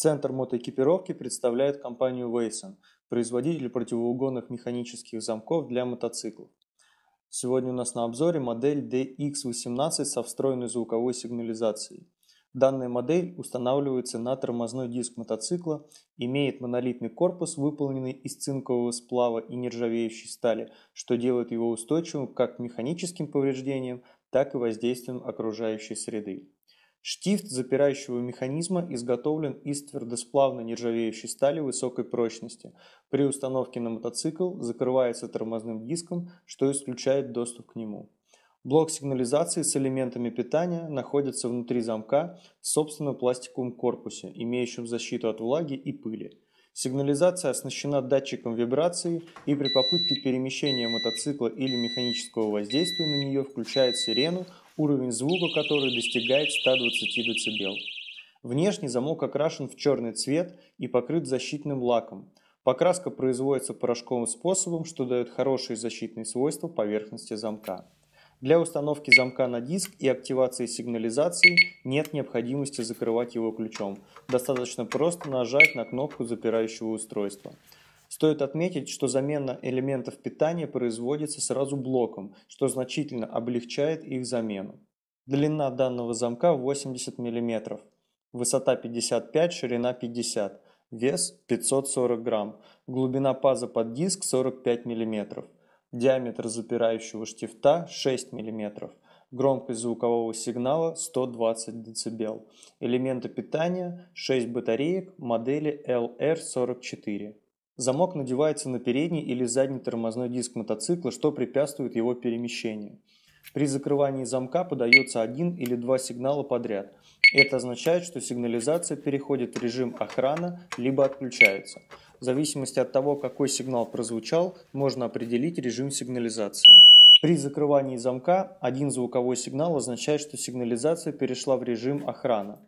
Центр мотоэкипировки представляет компанию Wayson, производитель противоугонных механических замков для мотоциклов. Сегодня у нас на обзоре модель DX18 со встроенной звуковой сигнализацией. Данная модель устанавливается на тормозной диск мотоцикла, имеет монолитный корпус, выполненный из цинкового сплава и нержавеющей стали, что делает его устойчивым как к механическим повреждениям, так и воздействием окружающей среды. Штифт запирающего механизма изготовлен из твердосплавной нержавеющей стали высокой прочности. При установке на мотоцикл закрывается тормозным диском, что исключает доступ к нему. Блок сигнализации с элементами питания находится внутри замка в собственном пластиковом корпусе, имеющем защиту от влаги и пыли. Сигнализация оснащена датчиком вибрации и при попытке перемещения мотоцикла или механического воздействия на нее включает сирену, уровень звука который достигает 120 дБ. Внешний замок окрашен в черный цвет и покрыт защитным лаком. Покраска производится порошковым способом, что дает хорошие защитные свойства поверхности замка. Для установки замка на диск и активации сигнализации нет необходимости закрывать его ключом. Достаточно просто нажать на кнопку запирающего устройства. Стоит отметить, что замена элементов питания производится сразу блоком, что значительно облегчает их замену. Длина данного замка 80 мм, высота 55, ширина 50, вес 540 грамм, глубина паза под диск 45 мм, диаметр запирающего штифта 6 мм, громкость звукового сигнала 120 дБ, элементы питания 6 батареек модели LR44. Замок надевается на передний или задний тормозной диск мотоцикла, что препятствует его перемещению. При закрывании замка подается один или два сигнала подряд. Это означает, что сигнализация переходит в режим охрана, либо отключается. В зависимости от того, какой сигнал прозвучал, можно определить режим сигнализации. При закрывании замка один звуковой сигнал означает, что сигнализация перешла в режим охрана.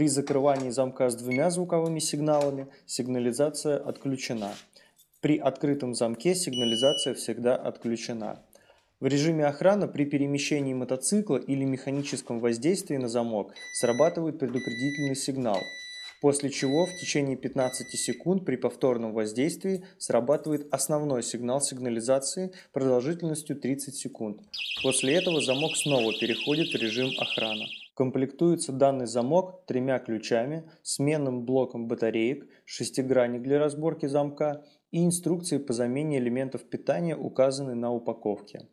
При закрывании замка с двумя звуковыми сигналами сигнализация отключена. При открытом замке сигнализация всегда отключена. В режиме охраны при перемещении мотоцикла или механическом воздействии на замок срабатывает предупредительный сигнал, после чего в течение 15 секунд при повторном воздействии срабатывает основной сигнал сигнализации продолжительностью 30 секунд. После этого замок снова переходит в режим охраны. Комплектуется данный замок тремя ключами, сменным блоком батареек, шестигранник для разборки замка и инструкцией по замене элементов питания, указанной на упаковке.